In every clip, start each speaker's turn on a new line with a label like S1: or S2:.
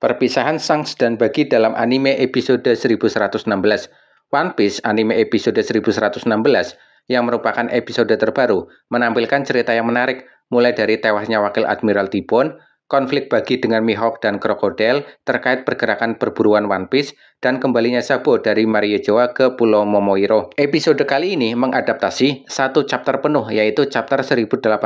S1: Perpisahan Shanks dan Bagi dalam anime episode 1116 One Piece anime episode 1116 yang merupakan episode terbaru menampilkan cerita yang menarik mulai dari tewasnya Wakil Admiral Tibon, konflik Bagi dengan Mihawk dan Krokodil terkait pergerakan perburuan One Piece, dan kembalinya Sabo dari Mario Jawa ke Pulau Momoiro. Episode kali ini mengadaptasi satu chapter penuh yaitu chapter 1082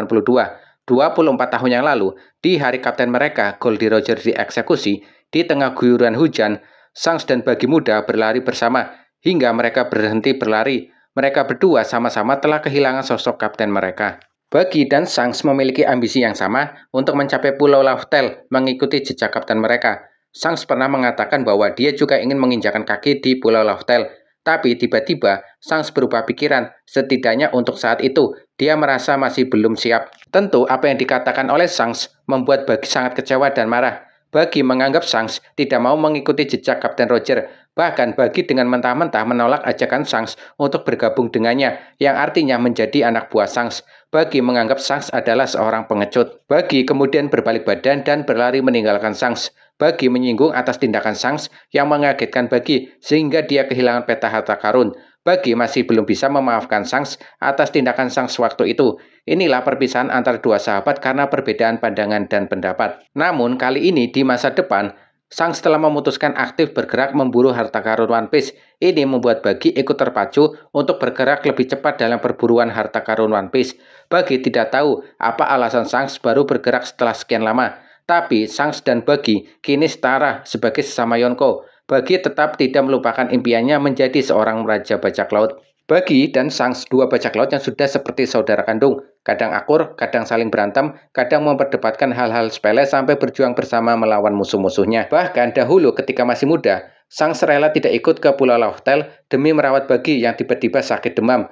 S1: 24 tahun yang lalu, di hari kapten mereka, Goldie Roger dieksekusi, di tengah guyuran hujan, Sangs dan Bagi Muda berlari bersama, hingga mereka berhenti berlari. Mereka berdua sama-sama telah kehilangan sosok kapten mereka. Bagi dan Sangs memiliki ambisi yang sama untuk mencapai Pulau Laftel mengikuti jejak kapten mereka. Sangs pernah mengatakan bahwa dia juga ingin menginjakan kaki di Pulau Laftel, tapi tiba-tiba Sangs berubah pikiran, setidaknya untuk saat itu, dia merasa masih belum siap. Tentu apa yang dikatakan oleh Sangs membuat Bagi sangat kecewa dan marah. Bagi menganggap Sangs tidak mau mengikuti jejak Kapten Roger. Bahkan Bagi dengan mentah-mentah menolak ajakan Sangs untuk bergabung dengannya, yang artinya menjadi anak buah Sangs. Bagi menganggap Sangs adalah seorang pengecut. Bagi kemudian berbalik badan dan berlari meninggalkan Sangs. Bagi menyinggung atas tindakan Sangs yang mengagetkan Bagi sehingga dia kehilangan peta harta karun bagi masih belum bisa memaafkan Sangs atas tindakan Sangs waktu itu. Inilah perpisahan antar dua sahabat karena perbedaan pandangan dan pendapat. Namun kali ini di masa depan, Sangs telah memutuskan aktif bergerak memburu harta karun One Piece. Ini membuat Bagi ikut terpacu untuk bergerak lebih cepat dalam perburuan harta karun One Piece. Bagi tidak tahu apa alasan Sangs baru bergerak setelah sekian lama. Tapi Sangs dan Bagi kini setara sebagai sesama Yonko. Bagi tetap tidak melupakan impiannya menjadi seorang raja bajak laut. Bagi dan sang dua bajak laut yang sudah seperti saudara kandung, kadang akur, kadang saling berantem, kadang memperdebatkan hal-hal sepele sampai berjuang bersama melawan musuh-musuhnya. Bahkan dahulu ketika masih muda, sang rela tidak ikut ke Pulau Lautel demi merawat Bagi yang tiba-tiba sakit demam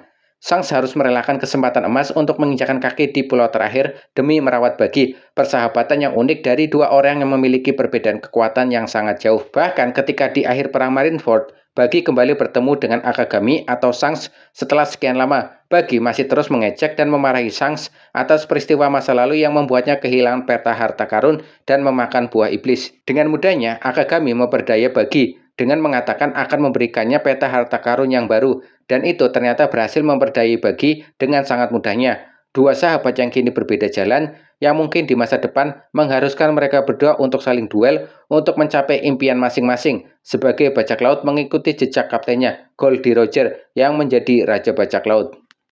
S1: Sangs harus merelakan kesempatan emas untuk menginjakan kaki di pulau terakhir demi merawat bagi persahabatan yang unik dari dua orang yang memiliki perbedaan kekuatan yang sangat jauh. Bahkan ketika di akhir perang Marineford, Bagi kembali bertemu dengan Akagami atau Sangs setelah sekian lama. Bagi masih terus mengecek dan memarahi Sangs atas peristiwa masa lalu yang membuatnya kehilangan peta harta karun dan memakan buah iblis. Dengan mudahnya, Akagami memperdaya Bagi dengan mengatakan akan memberikannya peta harta karun yang baru dan itu ternyata berhasil memperdayai bagi dengan sangat mudahnya. Dua sahabat yang kini berbeda jalan yang mungkin di masa depan mengharuskan mereka berdua untuk saling duel untuk mencapai impian masing-masing sebagai bajak laut mengikuti jejak kaptennya, Goldie Roger, yang menjadi raja bajak laut.